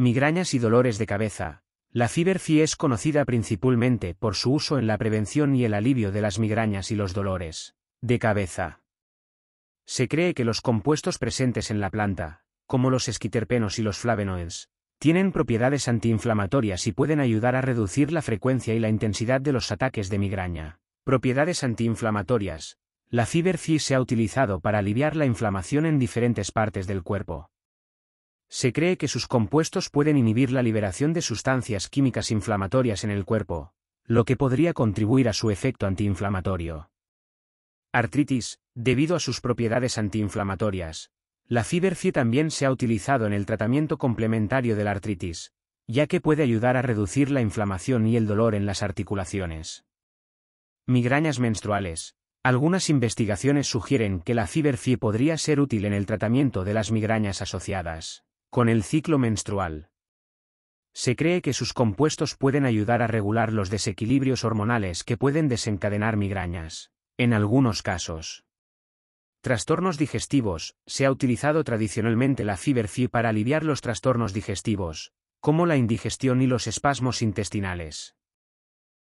Migrañas y dolores de cabeza. La Fiberfi es conocida principalmente por su uso en la prevención y el alivio de las migrañas y los dolores de cabeza. Se cree que los compuestos presentes en la planta, como los esquiterpenos y los flavonoides, tienen propiedades antiinflamatorias y pueden ayudar a reducir la frecuencia y la intensidad de los ataques de migraña. Propiedades antiinflamatorias. La Fiberfi se ha utilizado para aliviar la inflamación en diferentes partes del cuerpo se cree que sus compuestos pueden inhibir la liberación de sustancias químicas inflamatorias en el cuerpo, lo que podría contribuir a su efecto antiinflamatorio. Artritis, debido a sus propiedades antiinflamatorias. La Fiberfie también se ha utilizado en el tratamiento complementario de la artritis, ya que puede ayudar a reducir la inflamación y el dolor en las articulaciones. Migrañas menstruales. Algunas investigaciones sugieren que la Fiberfie podría ser útil en el tratamiento de las migrañas asociadas con el ciclo menstrual. Se cree que sus compuestos pueden ayudar a regular los desequilibrios hormonales que pueden desencadenar migrañas, en algunos casos. Trastornos digestivos, se ha utilizado tradicionalmente la fiberfi para aliviar los trastornos digestivos, como la indigestión y los espasmos intestinales.